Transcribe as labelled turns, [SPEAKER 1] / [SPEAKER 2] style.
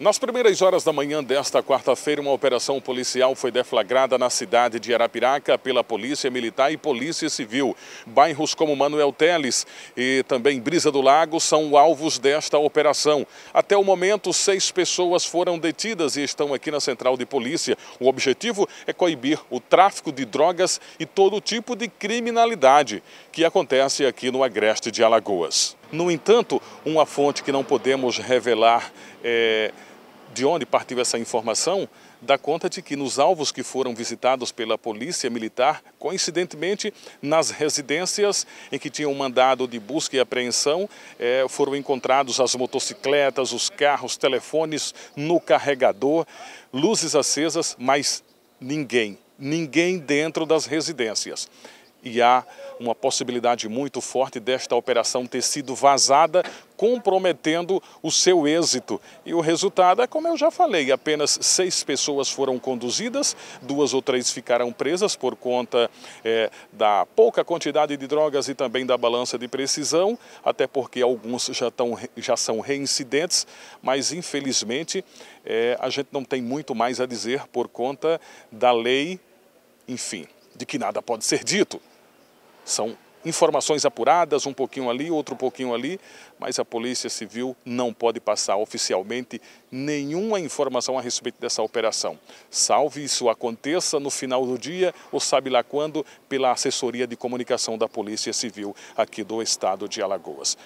[SPEAKER 1] Nas primeiras horas da manhã desta quarta-feira, uma operação policial foi deflagrada na cidade de Arapiraca pela Polícia Militar e Polícia Civil. Bairros como Manuel Teles e também Brisa do Lago são alvos desta operação. Até o momento, seis pessoas foram detidas e estão aqui na central de polícia. O objetivo é coibir o tráfico de drogas e todo tipo de criminalidade que acontece aqui no Agreste de Alagoas. No entanto, uma fonte que não podemos revelar é, de onde partiu essa informação dá conta de que nos alvos que foram visitados pela polícia militar, coincidentemente nas residências em que tinham mandado de busca e apreensão, é, foram encontrados as motocicletas, os carros, telefones no carregador, luzes acesas, mas ninguém, ninguém dentro das residências e há uma possibilidade muito forte desta operação ter sido vazada, comprometendo o seu êxito. E o resultado é, como eu já falei, apenas seis pessoas foram conduzidas, duas ou três ficaram presas por conta é, da pouca quantidade de drogas e também da balança de precisão, até porque alguns já, tão, já são reincidentes, mas infelizmente é, a gente não tem muito mais a dizer por conta da lei, enfim de que nada pode ser dito. São informações apuradas, um pouquinho ali, outro pouquinho ali, mas a Polícia Civil não pode passar oficialmente nenhuma informação a respeito dessa operação. Salve isso aconteça no final do dia, ou sabe lá quando, pela assessoria de comunicação da Polícia Civil aqui do estado de Alagoas.